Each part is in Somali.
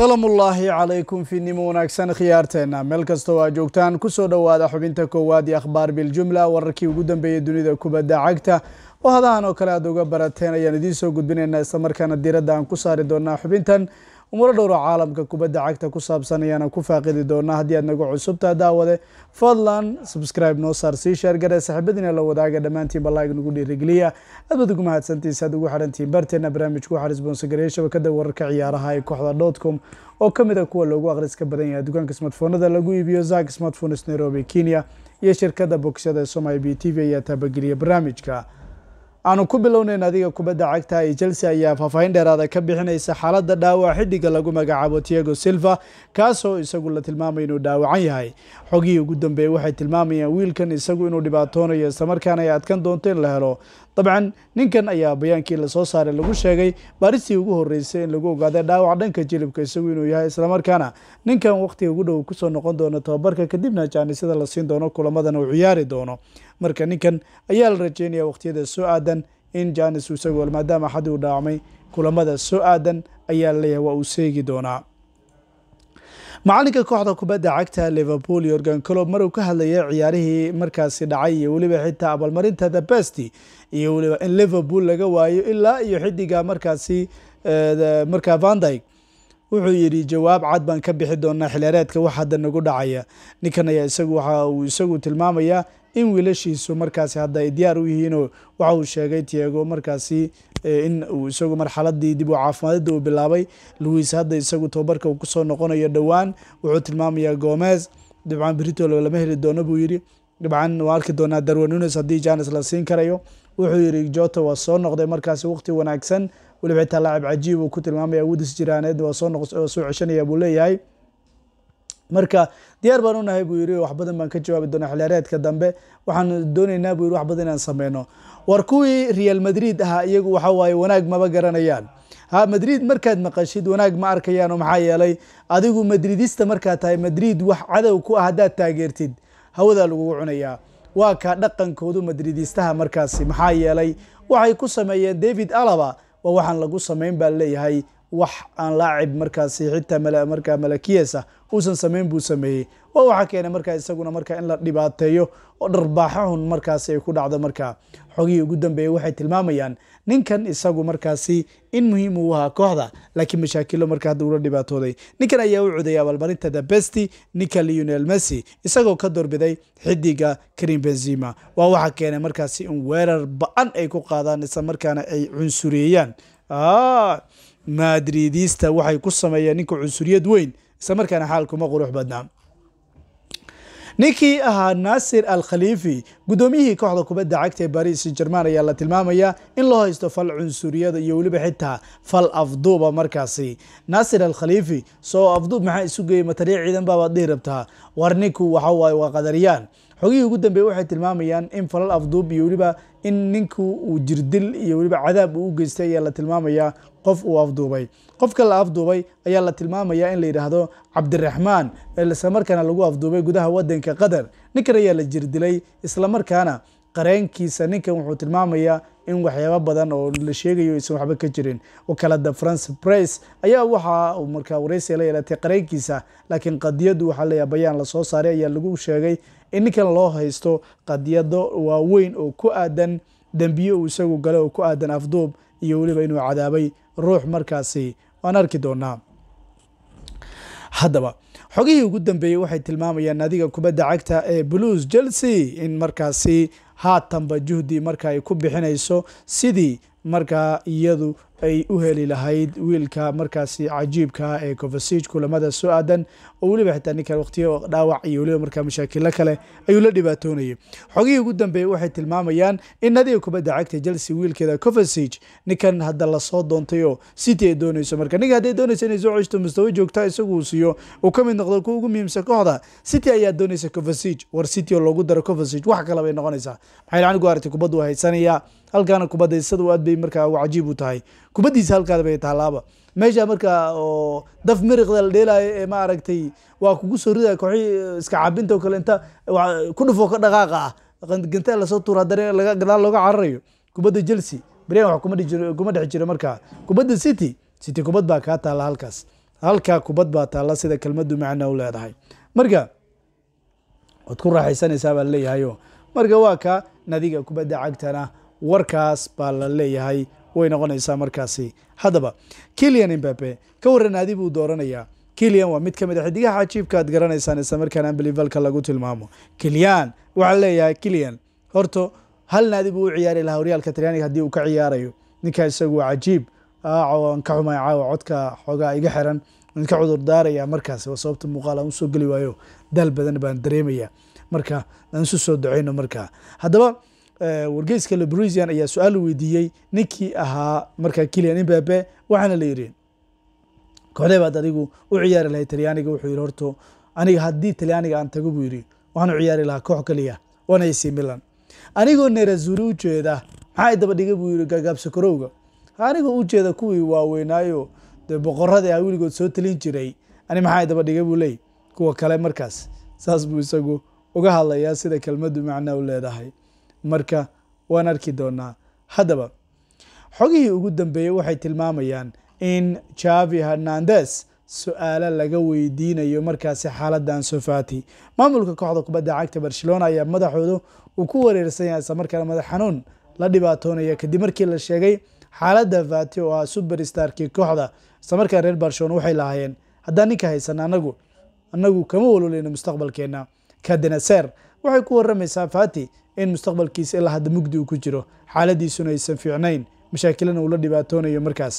asalaamu ullaahi calaykum fiidnimo wanaagsan khiyaarteenna meel kastoo aad joogtaan ku soo dhowaada xubinta koowaad iyo akhbaar biljumla wararkii ugu dambeeyay dunida kubadda cagta oo hadahan oo kale aad uga barateen ayaan idiin soo gudbinaynaa markaana diradda aan ku saari doonaa xubintan umulo dhowro caalamka kubadda cagta ku saabsan ayaana ku faaqidi doonaa haddii aad nagu cusubtaa daawade fadlan subscribe noo saar sii sheergare saxiibadiina la wadaaga dhammaantiinba laig nagu dhiirigeliya aad baad ugu mahadsantiisa aad ugu xidhantihiin barteena barnaamijku waxaa isboonsogareeya shabakada wararka ciyaaraha ee kooxda dot com oo ka mid a ah kuwa loogu akhriska badan yahay dukaanka smartfoonada lagu iibiyo zak smartphones nairobi kenya iyo shirkadda bogsada somalia b t v ayaa taabageliya barnaamijka aanu ku bilownayn adiga kubadda cagta ee chelsea ayaa faahfaahin dheeraada ka bixinaysa xaaladda dhaawac xidhiga lagu magacaabo tiago silva kaasoo isagu la tilmaamay inuu dhaawacan yahay xogihii ugu dambeeyey waxay tilmaamayaan wiilkan isagu inuu dhibaatoonayo islamarkaana ay adkan doonto in la helo dabcan ninkan ayaa bayaankii lasoo saaray lagu sheegay baaristii ugu horreysay in lagu ogaaday dhaawac dhanka jilibka isagu inuu yahay islamarkaana ninkan wakhtiga ugu dhow kusoo noqon doono tababarka kadibna jaanisyada la siin doono kulamadana uu ciyaari doono marka ninkan ayaa la rajeynaya wakhtiyada soo aadan in jaanis isagoo maadaama axad uu dhaawacmay kulamada soo aadan ayaa laleeyahay waa uu seegi doonaa macalinka kooxda kubadda cagta liverpool yorgan colob maruu ka hadlayay ciyaarihii markaasi dhacay iyo weliba xitaa abaalmarinta the besty iyo weliba in liverpool laga waayo ilaa iyo xidiga markaasi eh, markaa vandyg wuxuu yidhi jawaab cad baan ka bixi doonaa xilheereedka wax hadda nagu dhacaya ninkan ayaa isagu waxa uu isagu tilmaamayaa in wiilashiisu markaasi hadda ay diyaar u yihiinoo waxa uu sheegay tiego markaasi in uu isagu marxaladii dib u caafimaadada uu bilaabay louis hadda isagu tobabarka uu kusoo noqonayo dhowaan wuxuu tilmaamayaa gomez dhibcan britolo lama heli doono buu yidhi dhibcan waa arki doonaa darwanunes haddii janes la siin karayo wuxuu yidhi jota waa soo noqday markaasi waqti wanaagsan weliba xitaa laacib cajiib uu ku tilmaamaya wudis jiraaneed waa soo soo ceshanaya buu leeyahay marka diyaar baan unahay buu yidhi wax badan baan ka jawaabi doona xilaareedka dambe waxaan doonaynaa buu yidhi wax badan inaan sameyno war kuwii real madrid ahaa iyagu waxa waaye wanaag maba garanayaan ha madrid markaad maqashid wanaag ma arkayaano maxaa yeelay adigu madridista markaad tahay madrid wax cadow ku ah haddaad taageertid hawadaa lagugu cunayaa waa kaa dhaqankoodu madridistaha markaasi maxaa yeelay waxay ku sameeyeen david alaba waa waxaan lagu samayn baa leeyahay wax aan laacib markaasi xitaa markaa malakiyasa ah uusan samayn buu sameeyey waa waxaa keena markaa isaguna markaa in la dhibaateeyo oo dharbaaxahun markaasi ay ku dhacdo markaa xogihii ugu dambeeyey waxay tilmaamayaan ninkan isagu markaasi in muhiim uu ahaa kooxda laakiin mashaakilo markaa hadda ula dhibaatooday ninkan ayaa u codayay abaalmarinta the besti ninka leonel messi isagoo ka doorbiday xidiga karim benzima waa waxaa keenay markaasi in weerar ba-an ay ku qaadaan isla markaana ay cunsureeyaan maadridiista waxay ku sameeyeen ninka cunsuriyad weyn isla markaana xaalkuma qurux badnaa ninkii ahaa naasir al khaliifi guddoomiyihii kooxda kubadda cagta ee baris jerman ayaa la tilmaamayaa in loo haysto fal cunsuriyada iyo weliba xitaa fal afduuba ah markaasi naasir al khaliifi soo afduub maxaa isu geeyey matariic ciidan baabaa dhihi rabtaa war ninku waxa waaye waa qadariyaan xogihii ugu dambeeye waxay tilmaamayaan in falal afduub iyo weliba in ninku uu jirdil iyo weliba cadaab uu u geystay ayaa la tilmaamayaa qof uu afduubay qofka la afduubay ayaa la tilmaamayaa in la yidhaahdo cabdiraxmaan islamarkaana lagu afduubay gudaha wadanka qatar ninkan ayaa la jirdilay islamarkaana qareenkiisa ninkan wuxuu tilmaamayaa in waxyaabo badan oo la sheegayo aysan waxba ka jirin wakaalada france press ayaa waxa markaa waraysiga la yeelatay qareenkiisa laakiin qadiyadu waxaa leeyaha lasoo saaray ayaa lagu sheegay in ninkan loo haysto qadiyado waaweyn oo ku aadan dembiye uu isagu gale oo ku aadan afduub iyo weliba inuu cadaabay ruux markaasi waan arki doonaa haddaba xogihii ugu dambeeyey waxay tilmaamayaan adiga kubadda cagta ee blues chelsea in markaasi haatanba juhdi marka ay ku bixinayso sidii markaa iyadu ay u heli lahayd wiilka markaasi cajiibka ah ee covasig kulamada soo aadan oo weliba xitaa ninkan waqtiyo dhaawac iyo weliba markaa mashaakilo kale ayuu la dhibaatoonayay xogihii ugu dambeeyey waxay tilmaamayaan in nadiga kubadda cagta chelsea wiilkeeda covasig ninkan hadda lasoo doontay oo city ay doonayso marka ninka hadday doonayso inay soo ceshto mustawo joogta isagu uu siiyo uu ka mid noqdo kuwa ugu muhiimsan kooxda city ayaa doonaysa covasig war city oo loogu daro covasig wax kaleba ay noqonaysaa maxay lacanigu aragtay kubaddu haysanaya halkaana kubadda isadu aad bay markaa cajiib u tahay kubadiisa halkaad bay taalaaba meesha marka oo daf miriqda la dheelaayo ee ma aragtay waa kugu soo ridaa kooxii iska cabinta o kale inta ku dhufoo ka dhaqaaqa ah gantee lasoo tuura haddana laga gadaal looga cararayo kubadda chelsea brian wax kuma dhex jiro markaa kubadda city city kubad baa kaa taalla halkaas halkaa kubad baa taalla sida kelmaddu macna u leedahay marka waad ku raaxaysanaysaa baa laleeyahayo marka waa ka nadiga kubadda cagtana warkaas baa la leeyahay way noqonaysaa markaasi haddaba kilian imbabe ka waran adi buu dooranayaa kilian waa mid ka mid a ah xidigaha cajiibka aad garanaysaan isla markaana belivalka lagu tilmaamo kilian waxaa leeyahay kilian horto hal naadi buu u ciyaari lahaa horyaalka talyaaniga haddii uu ka ciyaarayo ninka isagu waa cajiib aaco aan ka xumay caawa codka xoogaa iga xiran ka cudur daaraya markaasi waa sababta muuqaal usoo geli waayo daal badan baan dareemaya marka aan isu soo duceyno markaa haddaba Eh, wargeyska lebrisian ayaa su-aal weydiiyey ninkii ahaa markaa kilian imbabe waxaana la yidhi kooxdee baad adigu u ciyaari lahay talyaaniga wuxuu yidhi horto aniga haddii talyaaniga aan tago buu yidhi waxaan u ciyaari lahaa koox keliya waana ac milan anigoo neerazuuri u jeeda maxaa idaba dhiga buu yidhi gaagaabsakarowga anigoo u jeeda kuwii waaweynaayo dee boqorada ah weligood soo talin jiray ani maxaa idaba dhiga buu leey kuwa kale markaas saas buu isagu uga hadlayaa sida kelmaddu macnaa u leedahay marka waan arki doonaa haddaba xogihii ugu dambeeyey waxay tilmaamayaan in javi hernandes su-aalo laga weydiinayo markaasi xaaladda sofati maamulka kooxda kubadda cagta barcelona ayaa madaxooda uu ku wareersan yahay islamarkaana madax xanuun la dhibaatoonaya kadib markii la sheegay xaaladda vati oo ah super starkii kooxda islamarkaan reer barcelona waxay lahaayeen haddaan ninka haysana anagu anagu kama waloleyno mustaqbalkeenna kadenaser waxay ku warramaysaa fati in mustaqbalkiisa ilaa hadda mugdi uu ku jiro xaaladiisuna aysan fiicnayn mashaakilana uu la dhibaatoonayo markaas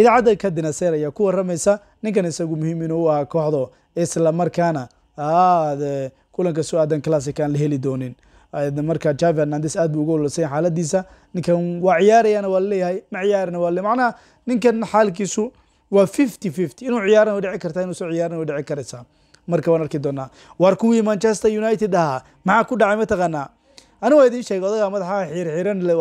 idaacadda kadinaseer ayaa ku warramaysa ninkan isagu muhiim inuu u ahaa kooxdo isla markaana aad eh, kulanka su aadan classica aan la heli doonin marka javi hernandes aad buu uga ololsanya xaaladiisa ninkan waa ciyaarayaana waa laleeyahay ma ciyaarana waa macnaha ninkan xaalkiisu waa fifty fifty inuu ciyaarana way dhici kartaa inuu soo ciyaarana way dhici karaysaa marka waan arki doonaa waar kuwii manchester united ahaa maxaa ku dhacay mataqaanaa ani waa idiin sheegay odagaa madaxaa xiirxiiran le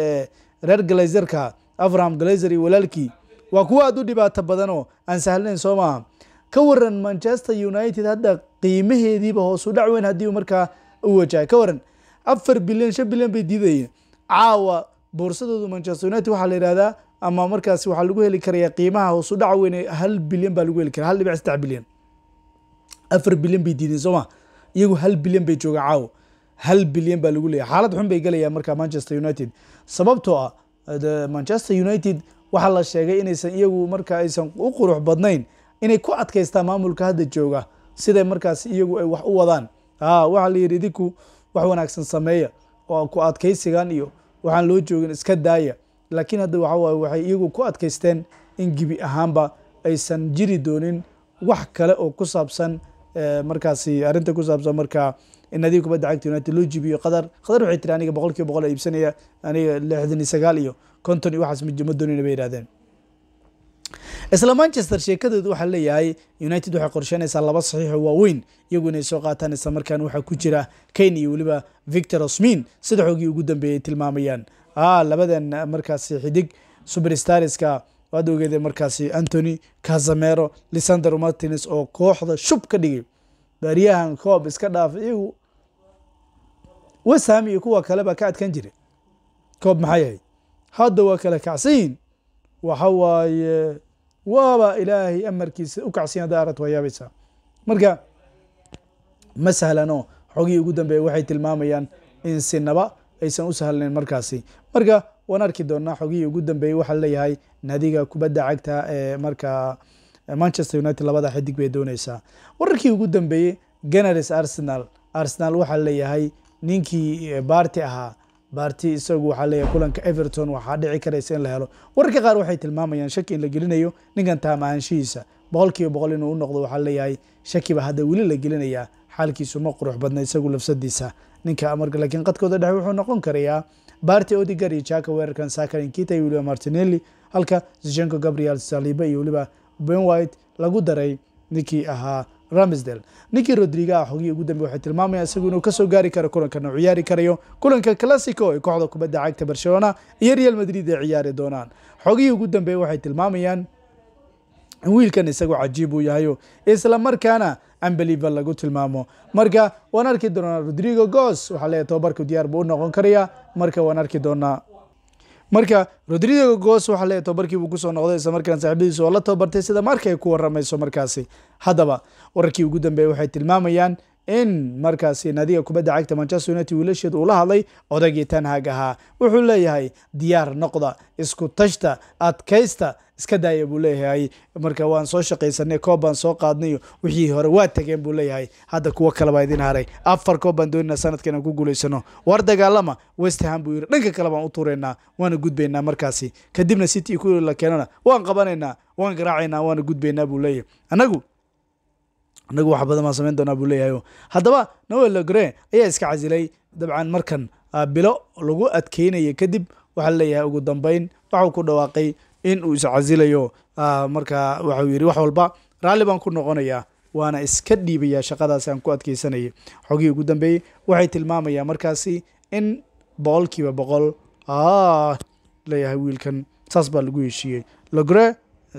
eh, reer glazerka afraham glazer iyo walaalkii waa kuwo aada u dhibaato badanoo aan sahlayn soo maaha ka waran manchester united hadda qiimaheediiba hoos dhac weyn haddii uu markaa u wajahay ka waran afar bilyan shan bilyan bay diidayeen caawa boorsadoodu manchester united waxaa la yihahdaa ama markaas waxaa lagu heli karaya qiimaha hoos u dhac weyne hal bilyan baa lagu heli karaa hal dhibic saddex bilyan afar bilyan bay diideen sooma iyagu hal bilyan bay joogaan caawo hal bilyan baa lagu leeyahy xaalad xun bay gelayaa marka manchester united sababtoo ah manchester united waxaa la sheegay inaysan iyagu marka aysan u qurux badnayn inay ku adkaystaan maamulka hadda jooga siday markaas iyagu ay wax u wadaan waxaa la yidhi idinku wax wanaagsan sameeya oo ku adkaysigan iyo waxaan loo joogin iska daaya laakiin hadda waxawaaye waxay iyagu ku adkaysteen in gebi ahaanba aysan jiri doonin wax kale oo ku saabsan markaasi arinta ku saabsan marka nadiib kubadda cagta united loo jibiyo qadar qadar waxay tiri aniga boqol kiiba boqol iibsanaya aniga lixdan iyo sagaal iyo konton iyo waxaas ma doonina bay yihahdeen isla manchester sheekadoodu waxaa leeyahay united waxay qorsheynaysaa laba saxiixo waaweyn iyagu inay soo qaataan isla waxaa ku jira kane iyo weliba victor osmin sida xoogii ugu dambeeyay tilmaamayaan ah labadan markaasi xidig superstariska waad ogeedee markaasi antony casamero lisander martines oo kooxda shub ka dhigay baariyahan koob iska dhaaf iyagu wesham iyo kuwa kaleba ka adkan jira koob maxay ahayd hadda waa kala kacsiyin waxa waaye waaba ilaahay amarkiisa u kacsanyin hadda arad waa yaabaysaa marka ma sahlano xogii ugu dambeeya waxay tilmaamayaan in sinaba aysan u sahlanayn markaasi marka waan arki doonaa xogihii ugu dambeeyey waxaa leeyahay naadiga kubadda cagta ee markaa manchester united labada xidig bay dooneysaa wararkii ugu dambeeyey genars arsenal arsenal waxaa leeyahay ninkii eh, baarti ahaa baarti isagu waxaa leeyahay kulanka everton waxaa dhici karaysa in la helo wararka qaar waxay tilmaamayaan shaki in la gelinayo ninkan taam ahaanshihiisa boqol boqol inuu u noqdo waxaa leeyahay shakiba hadda weli la gelinayaa xaalkiisu ma qurux badna isagu lafsadiisa ninka marka laakiin qadkooda dhexe wuxuu noqon karayaa barte odigar iyo jaka weerarkan sakarin kita iyo weliba martinelli halka zichenko gabriel saliba iyo weliba ben white lagu daray ninkii ahaa ramsdale ninkii rodrigo ah xogihii ugu dambe waxay tilmaamaya isagu inuu kasoo gaari karo kulankan uu ciyaari karayo kulanka classico ee kooxda kubadda cagta barcelona iyo real madrid ay ciyaari doonaan xogihii ugu dambe waxay tilmaamayaan wiilkan isagu cajiib uu yahayo isla markaana ambeliva lagu tilmaamo marka waan arki doonaa rodrigo gos waxaa leeyahy tobabarku diyaar buu u noqon karaya marka waan arki doonaa marka rodrigo gos waxaa leeyahy tobabarkii buu kusoo noqday isla markaan saaxiibadiisu oo la tababartay sida ay ku waramayso markaasi haddaba wararkii ugu dambeeyay waxay tilmaamayaan in markaasi naadiga kubadda cagta manchester united wiilasheed uu la hadlay odaygii tanhag ahaa wuxuu leeyahay diyaar noqda isku tashta adkaysta iska daaya buu leeyahay marka waan soo shaqaysanay koob baan soo qaadnayo wixii hore waa tageen buu leeyahay hadda kuwo kale baa idin haray afar koob baan doonina sanadka inaan ku guulaysano war dagaalama westham buu yidhi dhanka kale baan u tuuraynaa waana gudbaynaa markaasi kadibna city kuila keenana waan qabanaynaa waan garaacaynaa waana gudbaynaa buu leeyahay anagu inagu wax badan baan samayn doonaa buu leeyahay haddaba noel logre ayaa iska casilay dabcan markan ah, bilo lagu adkeynaya kadib waxaa laleeyahay ugu dambeyn waxau ku dhawaaqay in uu iscasilayo ah, markaa waxau yidhi wax walba raalli baan ku noqonayaa waana iska dhiibayaa shaqadaasi aan ku adkeysanayay xogihii ugu dambeeyey waxay tilmaamayaa markaasi in boqolkiiba boqol ah, leeyahay wiilkan saas baa lagu heshiiyey logre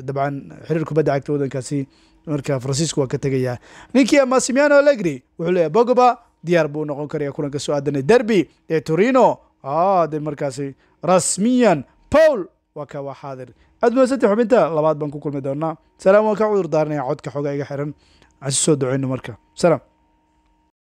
dabcan xiriir kubadda cagta wadankaasi marka faransiisku waa ka tegayaa ninkii masimiano allegri wuxuu leeyahy bogoba diyaar buu noqon karaya kulanka soo aadanay derbi ee torino ah, de markaasi rasmiyan paul waa ka waa xaadir aad maasanta xubinta labaad baan ku kulmi doonaa salaam waan ka cudur daarnaya codka xoogaa iga xiran aan si soo duceyno marka salaam